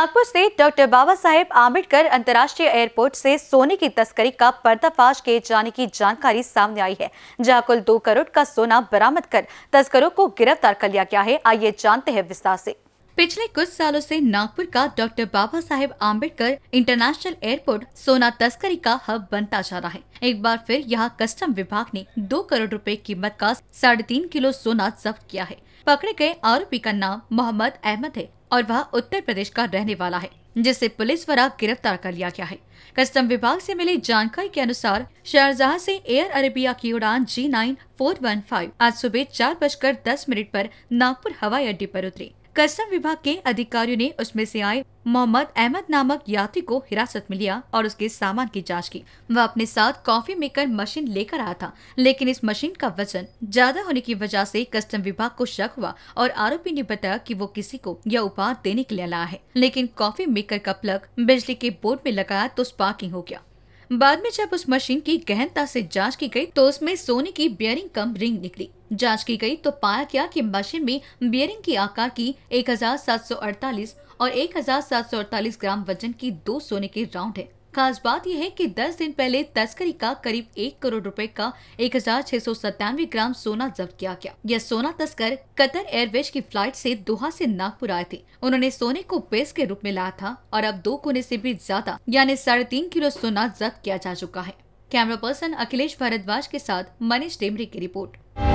नागपुर से डॉक्टर बाबा साहेब आम्बेडकर अंतर्राष्ट्रीय एयरपोर्ट से सोने की तस्करी का पर्दाफाश किए जाने की जानकारी सामने आई है जहां कुल दो करोड़ का सोना बरामद कर तस्करों को गिरफ्तार कर लिया गया है आइए जानते हैं विस्तार से पिछले कुछ सालों से नागपुर का doctor Baba Saheb Ambedkar international airport सोना तस्करी का हब बनता जा रहा है एक बार फिर यहाँ कस्टम विभाग ने दो करोड़ रुपए कीमत का साढ़े तीन किलो सोना जब्त किया है पकड़े गए आरोपी का नाम मोहम्मद अहमद है और वह उत्तर प्रदेश का रहने वाला है जिसे पुलिस द्वारा गिरफ्तार कर लिया गया है कस्टम विभाग से मिली जानकारी के अनुसार शारजहा से एयर अरेबिया की उड़ान G nine four one five आज सुबह चार बजकर दस मिनट पर नागपुर हवाई अड्डे पर उतरी कस्टम विभाग के अधिकारियों ने उसमें से आए मोहम्मद अहमद नामक यात्री को हिरासत में लिया और उसके सामान की जांच की वह अपने साथ कॉफी मेकर मशीन लेकर आया था लेकिन इस मशीन का वजन ज्यादा होने की वजह से कस्टम विभाग को शक हुआ और आरोपी ने बताया कि वो किसी को यह उपहार देने के लिए लाया है लेकिन कॉफी मेकर का प्लग बिजली के बोर्ड में लगाया तो स्पार्किंग हो गया बाद में जब उस मशीन की गहनता से जांच की गई तो उसमें सोने की बियरिंग कम रिंग निकली जांच की गई तो पाया गया कि मशीन में बियरिंग की आकार की 1748 और 1748 ग्राम वजन की दो सोने के राउंड है खास बात यह है कि 10 दिन पहले तस्करी का करीब एक करोड़ रुपए का एक ग्राम सोना जब्त किया गया यह सोना तस्कर कतर एयरवेज की फ्लाइट से दोहा से नागपुर आए थे उन्होंने सोने को बेस के रूप में लाया था और अब दो कोने से भी ज्यादा यानी साढ़े तीन किलो सोना जब्त किया जा चुका है कैमरा पर्सन अखिलेश भारद्वाज के साथ मनीष डेमरी की रिपोर्ट